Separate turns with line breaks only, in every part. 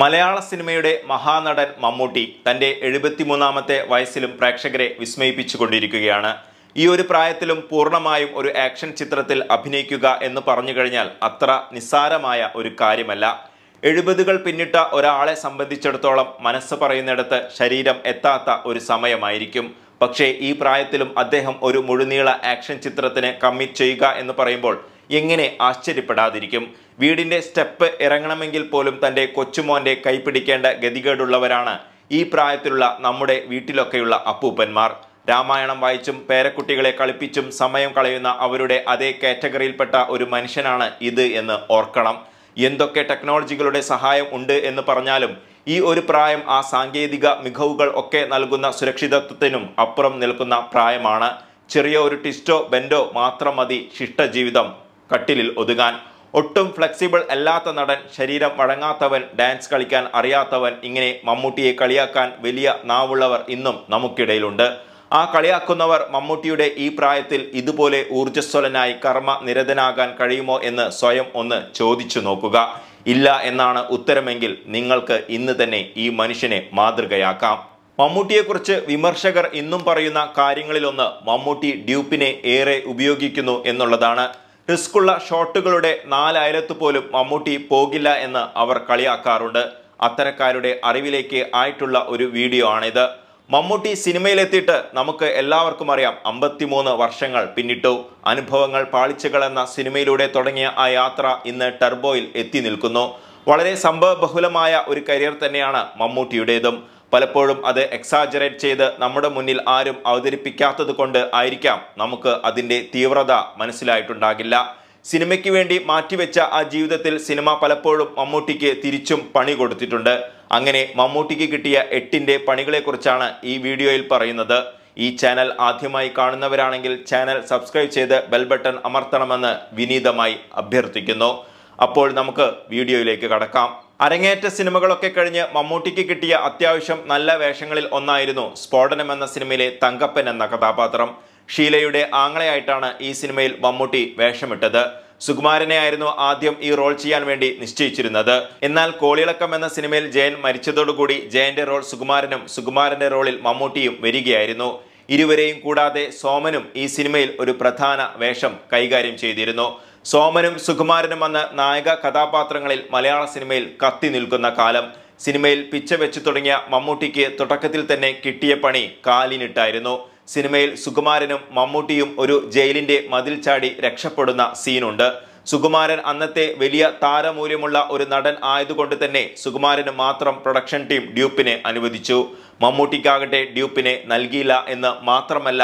മലയാള സിനിമയുടെ മഹാനടൻ മമ്മൂട്ടി തൻ്റെ എഴുപത്തിമൂന്നാമത്തെ വയസ്സിലും പ്രേക്ഷകരെ വിസ്മയിപ്പിച്ചുകൊണ്ടിരിക്കുകയാണ് ഈ ഒരു പ്രായത്തിലും പൂർണ്ണമായും ഒരു ആക്ഷൻ ചിത്രത്തിൽ അഭിനയിക്കുക എന്ന് പറഞ്ഞു കഴിഞ്ഞാൽ അത്ര നിസ്സാരമായ ഒരു കാര്യമല്ല എഴുപതുകൾ പിന്നിട്ട ഒരാളെ സംബന്ധിച്ചിടത്തോളം മനസ്സ് പറയുന്നിടത്ത് ശരീരം എത്താത്ത ഒരു സമയമായിരിക്കും പക്ഷേ ഈ പ്രായത്തിലും അദ്ദേഹം ഒരു മുഴുനീള ആക്ഷൻ ചിത്രത്തിന് കമ്മിറ്റ് ചെയ്യുക എന്ന് പറയുമ്പോൾ എങ്ങനെ ആശ്ചര്യപ്പെടാതിരിക്കും വീടിൻ്റെ സ്റ്റെപ്പ് ഇറങ്ങണമെങ്കിൽ പോലും തൻ്റെ കൊച്ചുമോൻ്റെ കൈപിടിക്കേണ്ട ഗതികേടുള്ളവരാണ് ഈ പ്രായത്തിലുള്ള നമ്മുടെ വീട്ടിലൊക്കെയുള്ള അപ്പൂപ്പന്മാർ രാമായണം വായിച്ചും പേരക്കുട്ടികളെ കളിപ്പിച്ചും സമയം കളയുന്ന അവരുടെ അതേ കാറ്റഗറിയിൽപ്പെട്ട ഒരു മനുഷ്യനാണ് ഇത് എന്ന് ഓർക്കണം എന്തൊക്കെ ടെക്നോളജികളുടെ സഹായം ഉണ്ട് എന്ന് പറഞ്ഞാലും ഈ ഒരു പ്രായം ആ സാങ്കേതിക മികവുകൾ ഒക്കെ നൽകുന്ന സുരക്ഷിതത്വത്തിനും അപ്പുറം നിൽക്കുന്ന പ്രായമാണ് ചെറിയ ഒരു ട്വിസ്റ്റോ ബെൻഡോ മാത്രം മതി ശിഷ്ടജീവിതം കട്ടിലിൽ ഒതുങ്ങാൻ ഒട്ടും ഫ്ലെക്സിബിൾ അല്ലാത്ത നടൻ ശരീരം വഴങ്ങാത്തവൻ ഡാൻസ് കളിക്കാൻ അറിയാത്തവൻ ഇങ്ങനെ മമ്മൂട്ടിയെ കളിയാക്കാൻ വലിയ നാവുള്ളവർ ഇന്നും നമുക്കിടയിലുണ്ട് ആ കളിയാക്കുന്നവർ മമ്മൂട്ടിയുടെ ഈ പ്രായത്തിൽ ഇതുപോലെ ഊർജ്ജസ്വലനായി കർമ്മ നിരതനാകാൻ കഴിയുമോ എന്ന് സ്വയം ഒന്ന് ചോദിച്ചു നോക്കുക ഇല്ല എന്നാണ് ഉത്തരമെങ്കിൽ നിങ്ങൾക്ക് ഇന്ന് തന്നെ ഈ മനുഷ്യനെ മാതൃകയാക്കാം മമ്മൂട്ടിയെക്കുറിച്ച് വിമർശകർ ഇന്നും പറയുന്ന കാര്യങ്ങളിലൊന്ന് മമ്മൂട്ടി ഡ്യൂപ്പിനെ ഏറെ ഉപയോഗിക്കുന്നു എന്നുള്ളതാണ് റിസ്ക്കുള്ള ഷോട്ടുകളുടെ നാലയലത്ത് പോലും മമ്മൂട്ടി പോകില്ല എന്ന് അവർ കളിയാക്കാറുണ്ട് അത്തരക്കാരുടെ അറിവിലേക്ക് ആയിട്ടുള്ള ഒരു വീഡിയോ ആണിത് മമ്മൂട്ടി സിനിമയിലെത്തിയിട്ട് നമുക്ക് എല്ലാവർക്കും അറിയാം അമ്പത്തിമൂന്ന് വർഷങ്ങൾ പിന്നിട്ടു അനുഭവങ്ങൾ പാളിച്ചകൾ എന്ന സിനിമയിലൂടെ തുടങ്ങിയ ആ യാത്ര ഇന്ന് ടെർബോയിൽ എത്തി നിൽക്കുന്നു വളരെ സംഭവബഹുലമായ ഒരു കരിയർ തന്നെയാണ് മമ്മൂട്ടിയുടേതും പലപ്പോഴും അത് എക്സാജറേറ്റ് ചെയ്ത് നമ്മുടെ മുന്നിൽ ആരും അവതരിപ്പിക്കാത്തത് കൊണ്ട് ആയിരിക്കാം നമുക്ക് അതിൻ്റെ തീവ്രത മനസ്സിലായിട്ടുണ്ടാകില്ല സിനിമയ്ക്ക് വേണ്ടി മാറ്റിവെച്ച ആ ജീവിതത്തിൽ സിനിമ പലപ്പോഴും മമ്മൂട്ടിക്ക് തിരിച്ചും പണി കൊടുത്തിട്ടുണ്ട് അങ്ങനെ മമ്മൂട്ടിക്ക് കിട്ടിയ എട്ടിൻ്റെ പണികളെക്കുറിച്ചാണ് ഈ വീഡിയോയിൽ പറയുന്നത് ഈ ചാനൽ ആദ്യമായി കാണുന്നവരാണെങ്കിൽ ചാനൽ സബ്സ്ക്രൈബ് ചെയ്ത് ബെൽ ബട്ടൺ അമർത്തണമെന്ന് വിനീതമായി അഭ്യർത്ഥിക്കുന്നു അപ്പോൾ നമുക്ക് വീഡിയോയിലേക്ക് കടക്കാം അരങ്ങേറ്റ സിനിമകളൊക്കെ കഴിഞ്ഞ് മമ്മൂട്ടിക്ക് കിട്ടിയ അത്യാവശ്യം നല്ല വേഷങ്ങളിൽ ഒന്നായിരുന്നു സ്ഫോടനം എന്ന സിനിമയിലെ തങ്കപ്പൻ എന്ന കഥാപാത്രം ഷീലയുടെ ആങ്ങളയായിട്ടാണ് ഈ സിനിമയിൽ മമ്മൂട്ടി വേഷമിട്ടത് സുകുമാരനെ ആയിരുന്നു ആദ്യം ഈ റോൾ ചെയ്യാൻ വേണ്ടി നിശ്ചയിച്ചിരുന്നത് എന്നാൽ കോളിളക്കം എന്ന സിനിമയിൽ ജയൻ മരിച്ചതോടുകൂടി ജയന്റെ റോൾ സുകുമാരനും സുകുമാരന്റെ റോളിൽ മമ്മൂട്ടിയും വരികയായിരുന്നു ഇരുവരെയും കൂടാതെ സോമനും ഈ സിനിമയിൽ ഒരു പ്രധാന വേഷം കൈകാര്യം ചെയ്തിരുന്നു സോമനും സുകുമാരനും എന്ന നായക കഥാപാത്രങ്ങളിൽ മലയാള സിനിമയിൽ കത്തി നിൽക്കുന്ന കാലം സിനിമയിൽ പിച്ച വെച്ചു തുടങ്ങിയ മമ്മൂട്ടിക്ക് തുടക്കത്തിൽ തന്നെ കിട്ടിയ പണി കാലിനിട്ടായിരുന്നു സിനിമയിൽ സുകുമാരനും മമ്മൂട്ടിയും ഒരു ജയിലിന്റെ മതിൽ ചാടി രക്ഷപ്പെടുന്ന സീനുണ്ട് സുകുമാരൻ അന്നത്തെ വലിയ താരമൂല്യമുള്ള ഒരു നടൻ ആയതുകൊണ്ട് തന്നെ സുകുമാരന് മാത്രം പ്രൊഡക്ഷൻ ടീം ഡ്യൂപ്പിനെ അനുവദിച്ചു മമ്മൂട്ടിക്കാകട്ടെ ഡ്യൂപ്പിനെ നൽകിയില്ല എന്ന് മാത്രമല്ല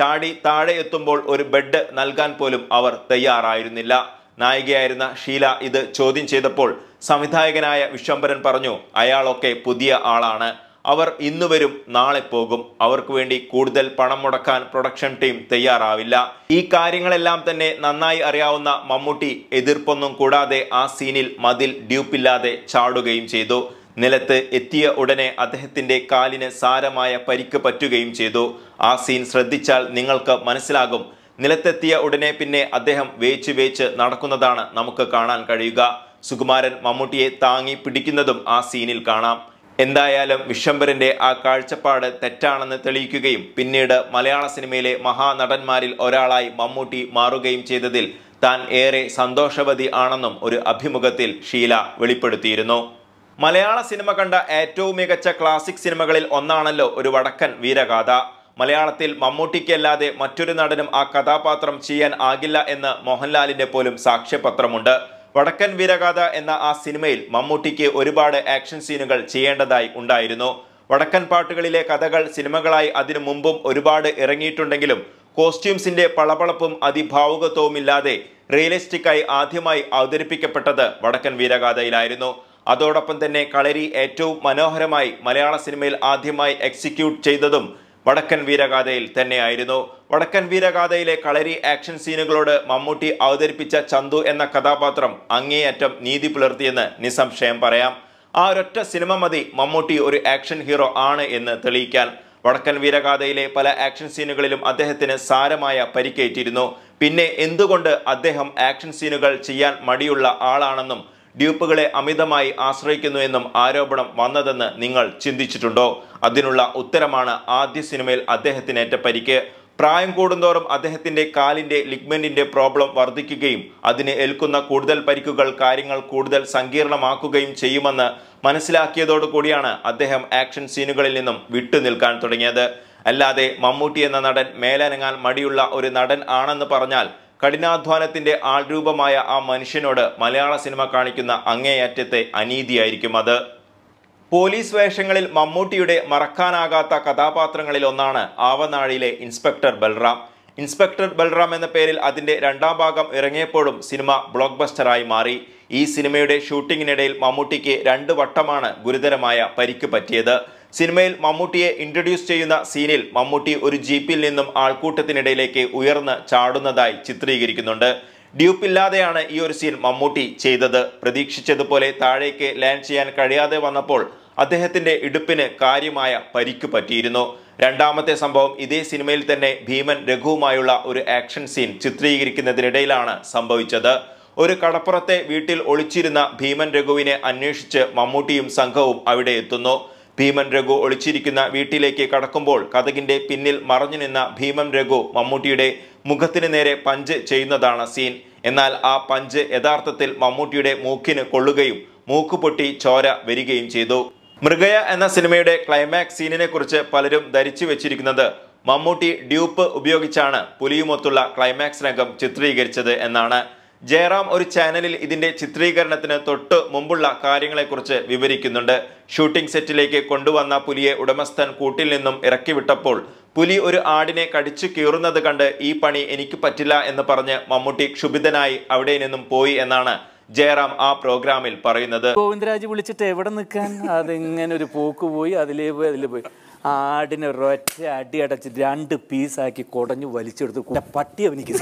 ചാടി താഴെ എത്തുമ്പോൾ ഒരു ബെഡ് നൽകാൻ പോലും അവർ തയ്യാറായിരുന്നില്ല നായികയായിരുന്ന ഷീല ഇത് ചോദ്യം ചെയ്തപ്പോൾ സംവിധായകനായ വിശ്വംബരൻ പറഞ്ഞു അയാളൊക്കെ പുതിയ ആളാണ് അവർ ഇന്ന് വരും നാളെ പോകും അവർക്ക് വേണ്ടി കൂടുതൽ പണം മുടക്കാൻ പ്രൊഡക്ഷൻ ടീം തയ്യാറാവില്ല ഈ കാര്യങ്ങളെല്ലാം തന്നെ നന്നായി അറിയാവുന്ന മമ്മൂട്ടി എതിർപ്പൊന്നും കൂടാതെ ആ സീനിൽ മതിൽ ഡ്യൂപ്പില്ലാതെ ചാടുകയും ചെയ്തു നിലത്ത് എത്തിയ ഉടനെ അദ്ദേഹത്തിന്റെ കാലിന് സാരമായ പരിക്ക് പറ്റുകയും ചെയ്തു ആ സീൻ ശ്രദ്ധിച്ചാൽ നിങ്ങൾക്ക് മനസ്സിലാകും നിലത്തെത്തിയ ഉടനെ പിന്നെ അദ്ദേഹം വേച്ച് വേച്ച് നടക്കുന്നതാണ് നമുക്ക് കാണാൻ കഴിയുക സുകുമാരൻ മമ്മൂട്ടിയെ താങ്ങി പിടിക്കുന്നതും ആ സീനിൽ കാണാം എന്തായാലും വിശ്വംബരന്റെ ആ കാഴ്ചപ്പാട് തെറ്റാണെന്ന് തെളിയിക്കുകയും പിന്നീട് മലയാള സിനിമയിലെ മഹാനടന്മാരിൽ ഒരാളായി മമ്മൂട്ടി മാറുകയും ചെയ്തതിൽ താൻ ഏറെ സന്തോഷവതി ആണെന്നും ഒരു അഭിമുഖത്തിൽ ഷീല വെളിപ്പെടുത്തിയിരുന്നു മലയാള സിനിമ കണ്ട ഏറ്റവും മികച്ച ക്ലാസിക് സിനിമകളിൽ ഒന്നാണല്ലോ ഒരു വടക്കൻ വീരഗാഥ മലയാളത്തിൽ മമ്മൂട്ടിക്കല്ലാതെ മറ്റൊരു നടനും ആ കഥാപാത്രം ചെയ്യാൻ ആകില്ല എന്ന് മോഹൻലാലിന്റെ പോലും സാക്ഷ്യപത്രമുണ്ട് വടക്കൻ വീരഗാഥ എന്ന ആ സിനിമയിൽ മമ്മൂട്ടിക്ക് ഒരുപാട് ആക്ഷൻ സീനുകൾ ചെയ്യേണ്ടതായി ഉണ്ടായിരുന്നു വടക്കൻ പാട്ടുകളിലെ കഥകൾ സിനിമകളായി അതിനു മുമ്പും ഒരുപാട് ഇറങ്ങിയിട്ടുണ്ടെങ്കിലും കോസ്റ്റ്യൂംസിന്റെ പളപളപ്പും ഇല്ലാതെ റിയലിസ്റ്റിക്കായി ആദ്യമായി അവതരിപ്പിക്കപ്പെട്ടത് വടക്കൻ വീരഗാഥയിലായിരുന്നു അതോടൊപ്പം തന്നെ കളരി ഏറ്റവും മനോഹരമായി മലയാള സിനിമയിൽ ആദ്യമായി എക്സിക്യൂട്ട് ചെയ്തതും വടക്കൻ വീരഗാഥയിൽ തന്നെയായിരുന്നു വടക്കൻ വീരഗാഥയിലെ കളരി ആക്ഷൻ സീനുകളോട് മമ്മൂട്ടി അവതരിപ്പിച്ച ചന്തു എന്ന കഥാപാത്രം അങ്ങേയറ്റം നീതി പുലർത്തിയെന്ന് നിസ്സംശയം പറയാം ആ ഒരൊറ്റ സിനിമ മതി മമ്മൂട്ടി ഒരു ആക്ഷൻ ഹീറോ ആണ് എന്ന് തെളിയിക്കാൻ വടക്കൻ വീരഗാഥയിലെ പല ആക്ഷൻ സീനുകളിലും അദ്ദേഹത്തിന് സാരമായ പരിക്കേറ്റിരുന്നു പിന്നെ എന്തുകൊണ്ട് അദ്ദേഹം ആക്ഷൻ സീനുകൾ ചെയ്യാൻ മടിയുള്ള ആളാണെന്നും ഡ്യൂപ്പുകളെ അമിതമായി ആശ്രയിക്കുന്നു എന്നും ആരോപണം വന്നതെന്ന് നിങ്ങൾ ചിന്തിച്ചിട്ടുണ്ടോ അതിനുള്ള ഉത്തരമാണ് ആദ്യ സിനിമയിൽ അദ്ദേഹത്തിനേറ്റ പരിക്ക് പ്രായം കൂടുന്തോറും അദ്ദേഹത്തിന്റെ കാലിന്റെ ലിഗ്മെൻറ്റിൻ്റെ പ്രോബ്ലം വർദ്ധിക്കുകയും അതിന് ഏൽക്കുന്ന കൂടുതൽ പരിക്കുകൾ കാര്യങ്ങൾ കൂടുതൽ സങ്കീർണമാക്കുകയും ചെയ്യുമെന്ന് മനസ്സിലാക്കിയതോടുകൂടിയാണ് അദ്ദേഹം ആക്ഷൻ സീനുകളിൽ നിന്നും വിട്ടുനിൽക്കാൻ തുടങ്ങിയത് അല്ലാതെ മമ്മൂട്ടി എന്ന നടൻ മേലനങ്ങാൻ മടിയുള്ള ഒരു നടൻ ആണെന്ന് പറഞ്ഞാൽ കഠിനാധ്വാനത്തിന്റെ ആൾരൂപമായ ആ മനുഷ്യനോട് മലയാള സിനിമ കാണിക്കുന്ന അങ്ങേയറ്റത്തെ അനീതിയായിരിക്കും അത് പോലീസ് വേഷങ്ങളിൽ മമ്മൂട്ടിയുടെ മറക്കാനാകാത്ത കഥാപാത്രങ്ങളിൽ ഒന്നാണ് ആവനാഴിയിലെ ഇൻസ്പെക്ടർ ബൽറാം ഇൻസ്പെക്ടർ ബൽറാം എന്ന പേരിൽ അതിന്റെ രണ്ടാം ഭാഗം ഇറങ്ങിയപ്പോഴും സിനിമ ബ്ലോക്ക് ബസ്റ്ററായി മാറി ഈ സിനിമയുടെ ഷൂട്ടിങ്ങിനിടയിൽ മമ്മൂട്ടിക്ക് രണ്ട് വട്ടമാണ് ഗുരുതരമായ പരിക്ക് പറ്റിയത് സിനിമയിൽ മമ്മൂട്ടിയെ ഇൻട്രൊഡ്യൂസ് ചെയ്യുന്ന സീനിൽ മമ്മൂട്ടി ഒരു ജീപ്പിൽ നിന്നും ആൾക്കൂട്ടത്തിനിടയിലേക്ക് ഉയർന്ന് ചാടുന്നതായി ചിത്രീകരിക്കുന്നുണ്ട് ഡ്യൂപ്പില്ലാതെയാണ് ഈ ഒരു സീൻ മമ്മൂട്ടി ചെയ്തത് പ്രതീക്ഷിച്ചതുപോലെ താഴേക്ക് ലാൻഡ് ചെയ്യാൻ കഴിയാതെ വന്നപ്പോൾ അദ്ദേഹത്തിന്റെ ഇടുപ്പിന് കാര്യമായ പരിക്ക് പറ്റിയിരുന്നു രണ്ടാമത്തെ സംഭവം ഇതേ സിനിമയിൽ തന്നെ ഭീമൻ രഘുവുമായുള്ള ഒരു ആക്ഷൻ സീൻ ചിത്രീകരിക്കുന്നതിനിടയിലാണ് സംഭവിച്ചത് ഒരു കടപ്പുറത്തെ വീട്ടിൽ ഒളിച്ചിരുന്ന ഭീമൻ രഘുവിനെ അന്വേഷിച്ച് മമ്മൂട്ടിയും സംഘവും അവിടെ എത്തുന്നു ഭീമൻ രഘു ഒളിച്ചിരിക്കുന്ന വീട്ടിലേക്ക് കടക്കുമ്പോൾ കഥകിന്റെ പിന്നിൽ മറഞ്ഞു നിന്ന ഭീമൻ രഘു മമ്മൂട്ടിയുടെ മുഖത്തിന് നേരെ പഞ്ച് ചെയ്യുന്നതാണ് സീൻ എന്നാൽ ആ പഞ്ച് യഥാർത്ഥത്തിൽ മമ്മൂട്ടിയുടെ മൂക്കിന് കൊള്ളുകയും മൂക്കുപൊട്ടി ചോര വരികയും ചെയ്തു മൃഗയ എന്ന സിനിമയുടെ ക്ലൈമാക്സ് സീനിനെ കുറിച്ച് പലരും ധരിച്ചു വെച്ചിരിക്കുന്നത് മമ്മൂട്ടി ഡ്യൂപ്പ് ഉപയോഗിച്ചാണ് പുലിയുമൊത്തുള്ള ക്ലൈമാക്സ് രംഗം ചിത്രീകരിച്ചത് എന്നാണ് ജയറാം ഒരു ചാനലിൽ ഇതിന്റെ ചിത്രീകരണത്തിന് തൊട്ട് മുമ്പുള്ള കാര്യങ്ങളെക്കുറിച്ച് വിവരിക്കുന്നുണ്ട് ഷൂട്ടിംഗ് സെറ്റിലേക്ക് കൊണ്ടുവന്ന പുലിയെ ഉടമസ്ഥൻ കൂട്ടിൽ നിന്നും ഇറക്കിവിട്ടപ്പോൾ പുലി ഒരു ആടിനെ കടിച്ചു കീറുന്നത് കണ്ട് ഈ പണി എനിക്ക് പറ്റില്ല എന്ന് പറഞ്ഞ് മമ്മൂട്ടി ക്ഷുഭിതനായി അവിടെ നിന്നും പോയി എന്നാണ് ജയറാം ആ പ്രോഗ്രാമിൽ പറയുന്നത് ഗോവിന്ദരാജ് വിളിച്ചിട്ട് എവിടെ നിൽക്കാൻ അതിങ്ങനെ ഒരു പോക്ക് പോയി അതിലേ പോയി അതിൽ പോയി ആടിനെ ഒരൊറ്റ അടി അടച്ച് രണ്ട് പീസാക്കി കുടഞ്ഞു വലിച്ചെടുത്ത് പട്ടി അവനിക്ക്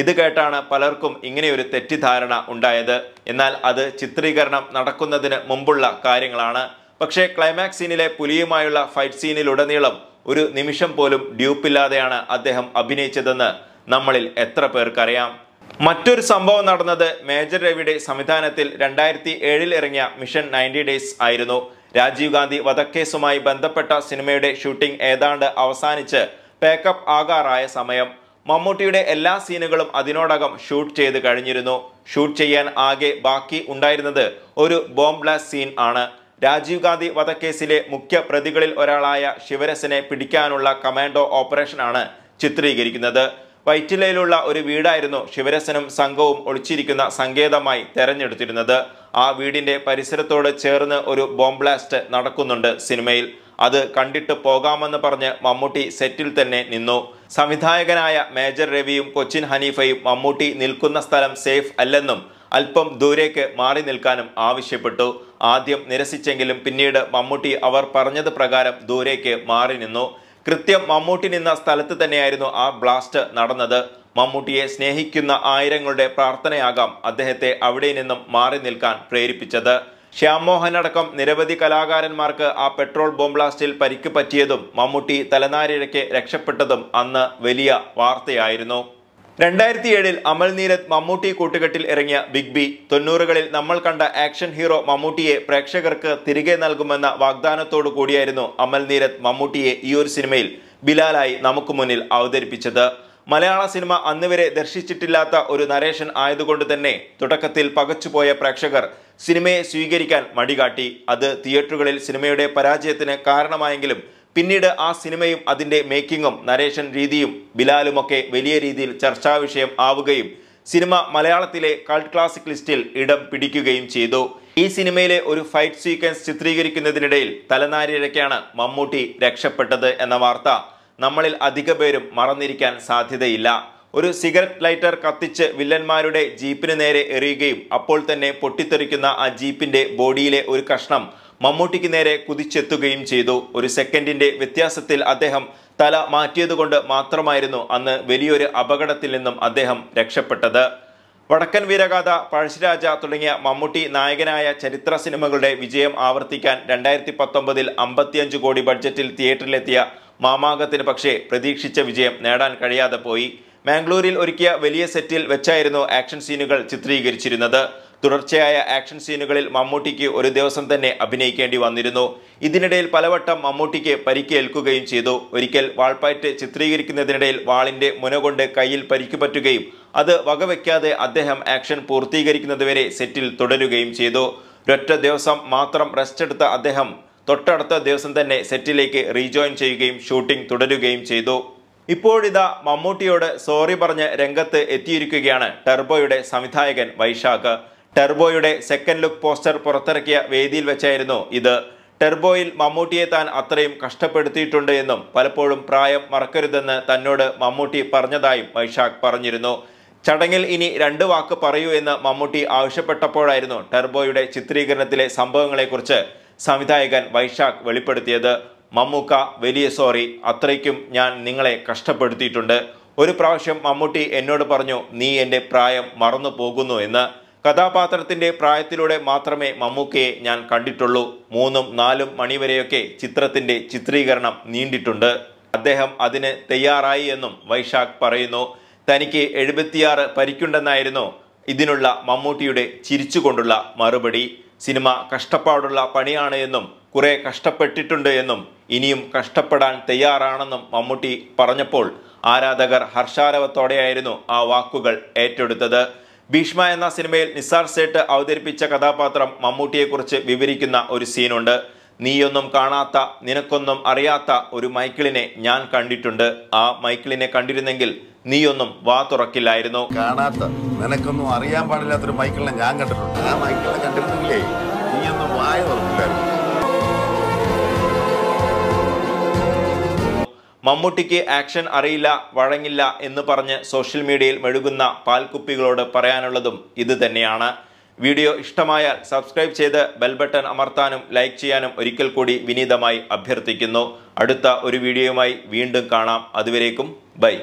ഇത് കേട്ടാണ് പലർക്കും ഇങ്ങനെയൊരു തെറ്റിദ്ധാരണ ഉണ്ടായത് എന്നാൽ അത് ചിത്രീകരണം നടക്കുന്നതിന് മുമ്പുള്ള കാര്യങ്ങളാണ് പക്ഷേ ക്ലൈമാക്സ് സീനിലെ പുലിയുമായുള്ള ഫൈറ്റ് സീനിലുടനീളം ഒരു നിമിഷം പോലും ഡ്യൂപ്പില്ലാതെയാണ് അദ്ദേഹം അഭിനയിച്ചതെന്ന് നമ്മളിൽ എത്ര പേർക്കറിയാം മറ്റൊരു സംഭവം നടന്നത് മേജർ രവിയുടെ സംവിധാനത്തിൽ രണ്ടായിരത്തി ഏഴിൽ ഇറങ്ങിയ മിഷൻ നയൻറ്റി ഡേയ്സ് ആയിരുന്നു രാജീവ് ഗാന്ധി വധക്കേസുമായി ബന്ധപ്പെട്ട സിനിമയുടെ ഷൂട്ടിംഗ് ഏതാണ്ട് അവസാനിച്ച് പേക്കപ്പ് ആകാറായ സമയം മമ്മൂട്ടിയുടെ എല്ലാ സീനുകളും അതിനോടകം ഷൂട്ട് ചെയ്ത് കഴിഞ്ഞിരുന്നു ഷൂട്ട് ചെയ്യാൻ ആകെ ബാക്കി ഉണ്ടായിരുന്നത് ഒരു ബോംബ് ബ്ലാസ്റ്റ് സീൻ ആണ് രാജീവ് ഗാന്ധി വധക്കേസിലെ മുഖ്യ പ്രതികളിൽ ഒരാളായ ശിവരസിനെ പിടിക്കാനുള്ള കമാൻഡോ ഓപ്പറേഷനാണ് ചിത്രീകരിക്കുന്നത് വൈറ്റിലയിലുള്ള ഒരു വീടായിരുന്നു ശിവരസനും സംഘവും ഒളിച്ചിരിക്കുന്ന സങ്കേതമായി തെരഞ്ഞെടുത്തിരുന്നത് ആ വീടിന്റെ പരിസരത്തോട് ചേർന്ന് ഒരു ബോംബ് നടക്കുന്നുണ്ട് സിനിമയിൽ അത് കണ്ടിട്ട് പോകാമെന്ന് പറഞ്ഞ് മമ്മൂട്ടി സെറ്റിൽ തന്നെ നിന്നു സംവിധായകനായ മേജർ രവിയും കൊച്ചിൻ ഹനീഫയും മമ്മൂട്ടി നിൽക്കുന്ന സ്ഥലം സേഫ് അല്ലെന്നും അല്പം ദൂരേക്ക് മാറി നിൽക്കാനും ആവശ്യപ്പെട്ടു ആദ്യം നിരസിച്ചെങ്കിലും പിന്നീട് മമ്മൂട്ടി അവർ പറഞ്ഞത് പ്രകാരം ദൂരേക്ക് മാറി നിന്നു കൃത്യം മമ്മൂട്ടി നിന്ന സ്ഥലത്ത് തന്നെയായിരുന്നു ആ ബ്ലാസ്റ്റ് നടന്നത് മമ്മൂട്ടിയെ സ്നേഹിക്കുന്ന ആയിരങ്ങളുടെ പ്രാർത്ഥനയാകാം അദ്ദേഹത്തെ അവിടെ നിന്നും മാറി നിൽക്കാൻ പ്രേരിപ്പിച്ചത് ശ്യാംമോഹൻ അടക്കം നിരവധി കലാകാരന്മാർക്ക് ആ പെട്രോൾ ബോംബ് പരിക്ക് പറ്റിയതും മമ്മൂട്ടി തലനാരിഴയ്ക്ക് രക്ഷപ്പെട്ടതും അന്ന് വലിയ വാർത്തയായിരുന്നു രണ്ടായിരത്തി ഏഴിൽ അമൽ നീരത് മമ്മൂട്ടി കൂട്ടുകെട്ടിൽ ഇറങ്ങിയ ബിഗ് ബി തൊണ്ണൂറുകളിൽ നമ്മൾ കണ്ട ആക്ഷൻ ഹീറോ മമ്മൂട്ടിയെ പ്രേക്ഷകർക്ക് തിരികെ നൽകുമെന്ന വാഗ്ദാനത്തോടു കൂടിയായിരുന്നു അമൽ നീരത് മമ്മൂട്ടിയെ ഈ ഒരു സിനിമയിൽ ബിലാലായി നമുക്ക് മുന്നിൽ അവതരിപ്പിച്ചത് മലയാള സിനിമ അന്നുവരെ ദർശിച്ചിട്ടില്ലാത്ത ഒരു നരേഷൻ ആയതുകൊണ്ട് തന്നെ തുടക്കത്തിൽ പകച്ചുപോയ പ്രേക്ഷകർ സിനിമയെ സ്വീകരിക്കാൻ മടികാട്ടി അത് തിയേറ്ററുകളിൽ സിനിമയുടെ പരാജയത്തിന് കാരണമായെങ്കിലും പിന്നീട് ആ സിനിമയും അതിൻ്റെ മേക്കിങ്ങും നരേഷൻ രീതിയും ബിലാലുമൊക്കെ വലിയ രീതിയിൽ ചർച്ചാ വിഷയം ആവുകയും സിനിമ മലയാളത്തിലെ കൾട്ട് ക്ലാസിക് ലിസ്റ്റിൽ ഇടം പിടിക്കുകയും ചെയ്തു ഈ സിനിമയിലെ ഒരു ഫൈറ്റ് സീക്വൻസ് ചിത്രീകരിക്കുന്നതിനിടയിൽ തലനാരിഴയ്ക്കാണ് മമ്മൂട്ടി രക്ഷപ്പെട്ടത് എന്ന വാർത്ത നമ്മളിൽ അധിക പേരും മറന്നിരിക്കാൻ സാധ്യതയില്ല ഒരു സിഗരറ്റ് ലൈറ്റർ കത്തിച്ച് വില്ലന്മാരുടെ ജീപ്പിന് നേരെ എറിയുകയും അപ്പോൾ തന്നെ പൊട്ടിത്തെറിക്കുന്ന ആ ജീപ്പിന്റെ ബോഡിയിലെ ഒരു കഷ്ണം മമ്മൂട്ടിക്ക് നേരെ കുതിച്ചെത്തുകയും ചെയ്തു ഒരു സെക്കൻഡിന്റെ വ്യത്യാസത്തിൽ അദ്ദേഹം തല മാറ്റിയതുകൊണ്ട് മാത്രമായിരുന്നു അന്ന് വലിയൊരു അപകടത്തിൽ നിന്നും അദ്ദേഹം രക്ഷപ്പെട്ടത് വടക്കൻ വീരഗാഥ പഴശ്ശിരാജ തുടങ്ങിയ മമ്മൂട്ടി നായകനായ ചരിത്ര സിനിമകളുടെ വിജയം ആവർത്തിക്കാൻ രണ്ടായിരത്തി പത്തൊമ്പതിൽ അമ്പത്തിയഞ്ച് കോടി ബഡ്ജറ്റിൽ തിയേറ്ററിലെത്തിയ മാമാകത്തിന് പക്ഷേ പ്രതീക്ഷിച്ച വിജയം നേടാൻ കഴിയാതെ പോയി മാംഗ്ലൂരിൽ ഒരുക്കിയ വലിയ സെറ്റിൽ വെച്ചായിരുന്നു ആക്ഷൻ സീനുകൾ ചിത്രീകരിച്ചിരുന്നത് തുടർച്ചയായ ആക്ഷൻ സീനുകളിൽ മമ്മൂട്ടിക്ക് ഒരു ദിവസം തന്നെ അഭിനയിക്കേണ്ടി വന്നിരുന്നു ഇതിനിടയിൽ പലവട്ടം മമ്മൂട്ടിക്ക് പരിക്കേൽക്കുകയും ചെയ്തു ഒരിക്കൽ വാൾപ്പാറ്റ് ചിത്രീകരിക്കുന്നതിനിടയിൽ വാളിന്റെ മുന കൊണ്ട് കയ്യിൽ പരിക്ക് പറ്റുകയും അത് വകവെക്കാതെ അദ്ദേഹം ആക്ഷൻ പൂർത്തീകരിക്കുന്നതുവരെ സെറ്റിൽ തുടരുകയും ചെയ്തു ഒരൊറ്റ ദിവസം മാത്രം റെസ്റ്റ് എടുത്ത അദ്ദേഹം തൊട്ടടുത്ത ദിവസം തന്നെ സെറ്റിലേക്ക് റീജോയിൻ ചെയ്യുകയും ഷൂട്ടിംഗ് തുടരുകയും ചെയ്തു ഇപ്പോഴിതാ മമ്മൂട്ടിയോട് സോറി പറഞ്ഞ് രംഗത്ത് എത്തിയിരിക്കുകയാണ് ടർബോയുടെ സംവിധായകൻ വൈശാഖ് ടെർബോയുടെ സെക്കൻഡ് ലുക്ക് പോസ്റ്റർ പുറത്തിറക്കിയ വേദിയിൽ വെച്ചായിരുന്നു ഇത് ടെർബോയിൽ മമ്മൂട്ടിയെ താൻ അത്രയും കഷ്ടപ്പെടുത്തിയിട്ടുണ്ട് എന്നും പലപ്പോഴും പ്രായം മറക്കരുതെന്ന് തന്നോട് മമ്മൂട്ടി പറഞ്ഞതായും വൈശാഖ് പറഞ്ഞിരുന്നു ചടങ്ങിൽ ഇനി രണ്ട് വാക്ക് പറയൂ എന്ന് മമ്മൂട്ടി ആവശ്യപ്പെട്ടപ്പോഴായിരുന്നു ടെർബോയുടെ ചിത്രീകരണത്തിലെ സംഭവങ്ങളെക്കുറിച്ച് സംവിധായകൻ വൈശാഖ് വെളിപ്പെടുത്തിയത് മമ്മൂക്ക വലിയ സോറി അത്രയ്ക്കും ഞാൻ നിങ്ങളെ കഷ്ടപ്പെടുത്തിയിട്ടുണ്ട് ഒരു പ്രാവശ്യം മമ്മൂട്ടി എന്നോട് പറഞ്ഞു നീ എൻ്റെ പ്രായം മറന്നു പോകുന്നു എന്ന് കഥാപാത്രത്തിൻ്റെ പ്രായത്തിലൂടെ മാത്രമേ മമ്മൂക്കയെ ഞാൻ കണ്ടിട്ടുള്ളൂ മൂന്നും നാലും മണിവരെയൊക്കെ ചിത്രത്തിൻ്റെ ചിത്രീകരണം നീണ്ടിട്ടുണ്ട് അദ്ദേഹം അതിന് തയ്യാറായി എന്നും വൈശാഖ് പറയുന്നു തനിക്ക് എഴുപത്തിയാറ് പരിക്കുണ്ടെന്നായിരുന്നു ഇതിനുള്ള മമ്മൂട്ടിയുടെ ചിരിച്ചുകൊണ്ടുള്ള മറുപടി സിനിമ കഷ്ടപ്പാടുള്ള പണിയാണ് എന്നും കുറെ കഷ്ടപ്പെട്ടിട്ടുണ്ട് എന്നും ഇനിയും കഷ്ടപ്പെടാൻ തയ്യാറാണെന്നും മമ്മൂട്ടി പറഞ്ഞപ്പോൾ ആരാധകർ ഹർഷാരവത്തോടെയായിരുന്നു ആ വാക്കുകൾ ഏറ്റെടുത്തത് ഭീഷ്മ എന്ന സിനിമയിൽ നിസാർ സേട്ട് അവതരിപ്പിച്ച കഥാപാത്രം മമ്മൂട്ടിയെക്കുറിച്ച് വിവരിക്കുന്ന ഒരു സീനുണ്ട് നീയൊന്നും കാണാത്ത നിനക്കൊന്നും അറിയാത്ത ഒരു മൈക്കിളിനെ ഞാൻ കണ്ടിട്ടുണ്ട് ആ മൈക്കിളിനെ കണ്ടിരുന്നെങ്കിൽ നീയൊന്നും വാ തുറക്കില്ലായിരുന്നു കാണാത്ത നിനക്കൊന്നും അറിയാൻ പാടില്ലാത്തൊരു മൈക്കിളിനെ ഞാൻ കണ്ടിട്ടുണ്ട് ആ മൈക്കിളിനെ കണ്ടിരുന്നെങ്കിലേ മമ്മൂട്ടിക്ക് ആക്ഷൻ അറിയില്ല വഴങ്ങില്ല എന്ന് പറഞ്ഞ് സോഷ്യൽ മീഡിയയിൽ മെഴുകുന്ന പാൽക്കുപ്പികളോട് പറയാനുള്ളതും ഇത് തന്നെയാണ് വീഡിയോ ഇഷ്ടമായാൽ സബ്സ്ക്രൈബ് ചെയ്ത് ബെൽ ബട്ടൺ അമർത്താനും ലൈക്ക് ചെയ്യാനും ഒരിക്കൽ കൂടി വിനീതമായി അഭ്യർത്ഥിക്കുന്നു അടുത്ത ഒരു വീഡിയോയുമായി വീണ്ടും കാണാം അതുവരേക്കും ബൈ